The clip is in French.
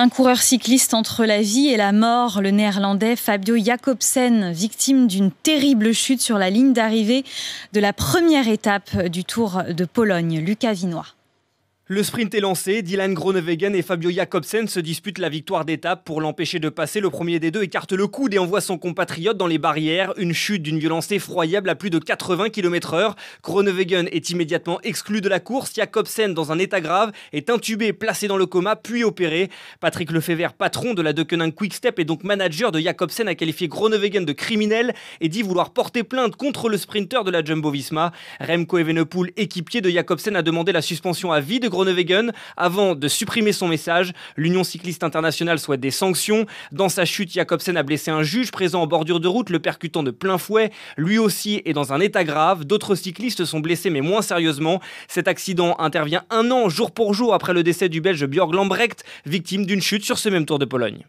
Un coureur cycliste entre la vie et la mort, le néerlandais Fabio Jacobsen, victime d'une terrible chute sur la ligne d'arrivée de la première étape du Tour de Pologne. Lucas Vinois. Le sprint est lancé, Dylan Groenewegen et Fabio Jacobsen se disputent la victoire d'étape pour l'empêcher de passer. Le premier des deux écarte le coude et envoie son compatriote dans les barrières. Une chute d'une violence effroyable à plus de 80 km/h. Groenewegen est immédiatement exclu de la course. Jacobsen, dans un état grave, est intubé, placé dans le coma, puis opéré. Patrick Lefebvre, patron de la Deceuninck Quick Step et donc manager de Jacobsen, a qualifié Groenewegen de criminel et dit vouloir porter plainte contre le sprinter de la Jumbo-Visma. Remco Evenepoel, équipier de Jacobsen, a demandé la suspension à vie de Groenewegen avant de supprimer son message. L'Union cycliste internationale souhaite des sanctions. Dans sa chute, Jacobsen a blessé un juge présent en bordure de route, le percutant de plein fouet. Lui aussi est dans un état grave. D'autres cyclistes sont blessés mais moins sérieusement. Cet accident intervient un an, jour pour jour, après le décès du Belge Björk Lambrecht, victime d'une chute sur ce même Tour de Pologne.